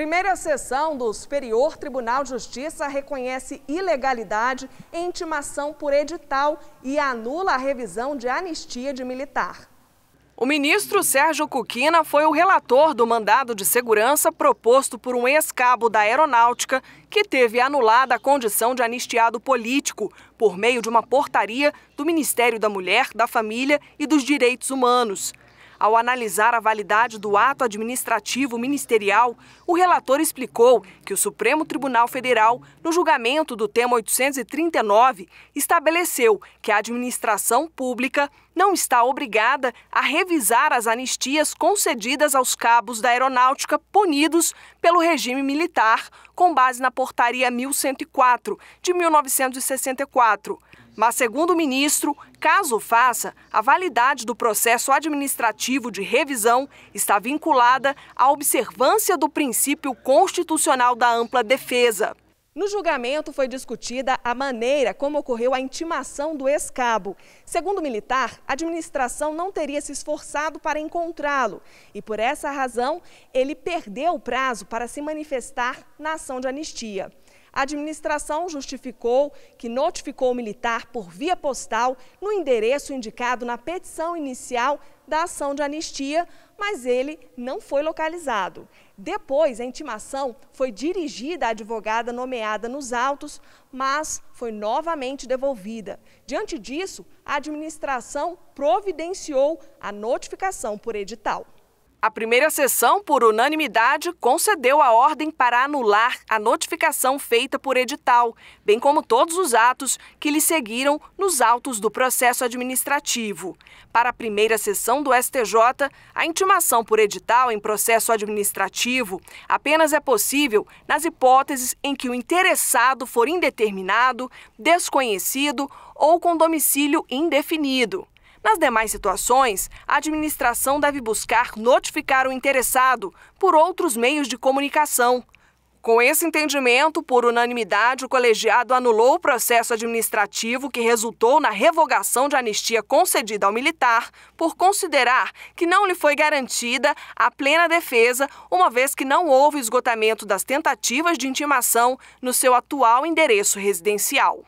Primeira sessão do Superior Tribunal de Justiça reconhece ilegalidade em intimação por edital e anula a revisão de anistia de militar. O ministro Sérgio Cuquina foi o relator do mandado de segurança proposto por um ex-cabo da Aeronáutica, que teve anulada a condição de anistiado político por meio de uma portaria do Ministério da Mulher, da Família e dos Direitos Humanos. Ao analisar a validade do ato administrativo ministerial, o relator explicou que o Supremo Tribunal Federal, no julgamento do tema 839, estabeleceu que a administração pública não está obrigada a revisar as anistias concedidas aos cabos da aeronáutica punidos pelo regime militar com base na Portaria 1104, de 1964. Mas, segundo o ministro, caso faça, a validade do processo administrativo de revisão está vinculada à observância do princípio constitucional da ampla defesa. No julgamento foi discutida a maneira como ocorreu a intimação do escabo. Segundo o militar, a administração não teria se esforçado para encontrá-lo e, por essa razão, ele perdeu o prazo para se manifestar na ação de anistia. A administração justificou que notificou o militar por via postal no endereço indicado na petição inicial da ação de anistia, mas ele não foi localizado. Depois, a intimação foi dirigida à advogada nomeada nos autos, mas foi novamente devolvida. Diante disso, a administração providenciou a notificação por edital. A primeira sessão, por unanimidade, concedeu a ordem para anular a notificação feita por edital, bem como todos os atos que lhe seguiram nos autos do processo administrativo. Para a primeira sessão do STJ, a intimação por edital em processo administrativo apenas é possível nas hipóteses em que o interessado for indeterminado, desconhecido ou com domicílio indefinido. Nas demais situações, a administração deve buscar notificar o interessado por outros meios de comunicação. Com esse entendimento, por unanimidade, o colegiado anulou o processo administrativo que resultou na revogação de anistia concedida ao militar, por considerar que não lhe foi garantida a plena defesa, uma vez que não houve esgotamento das tentativas de intimação no seu atual endereço residencial.